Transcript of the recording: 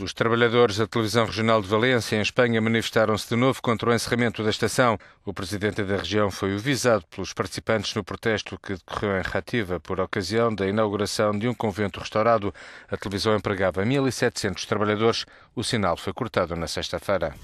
Os trabalhadores da Televisão Regional de Valência, em Espanha, manifestaram-se de novo contra o encerramento da estação. O presidente da região foi visado pelos participantes no protesto que decorreu em Rativa por ocasião da inauguração de um convento restaurado. A televisão empregava 1.700 trabalhadores. O sinal foi cortado na sexta-feira.